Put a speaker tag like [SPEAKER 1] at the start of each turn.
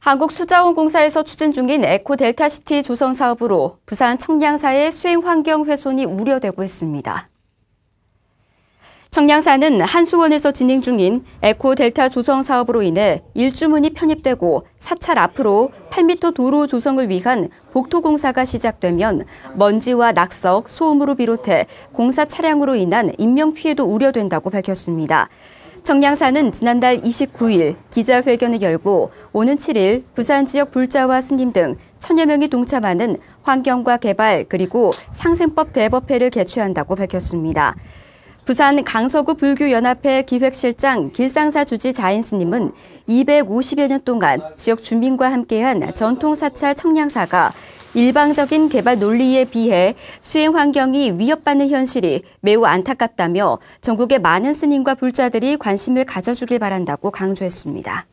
[SPEAKER 1] 한국수자원공사에서 추진 중인 에코 델타시티 조성 사업으로 부산 청량사의 수행 환경 훼손이 우려되고 있습니다. 청량사는 한수원에서 진행 중인 에코 델타 조성 사업으로 인해 일주문이 편입되고 사찰 앞으로 8m 도로 조성을 위한 복토 공사가 시작되면 먼지와 낙석, 소음으로 비롯해 공사 차량으로 인한 인명 피해도 우려된다고 밝혔습니다. 청량사는 지난달 29일 기자회견을 열고 오는 7일 부산 지역 불자와 스님 등 천여 명이 동참하는 환경과 개발 그리고 상생법 대법회를 개최한다고 밝혔습니다. 부산 강서구 불교연합회 기획실장 길상사 주지 자인 스님은 250여 년 동안 지역 주민과 함께한 전통사찰 청량사가 일방적인 개발 논리에 비해 수행 환경이 위협받는 현실이 매우 안타깝다며 전국의 많은 스님과 불자들이 관심을 가져주길 바란다고 강조했습니다.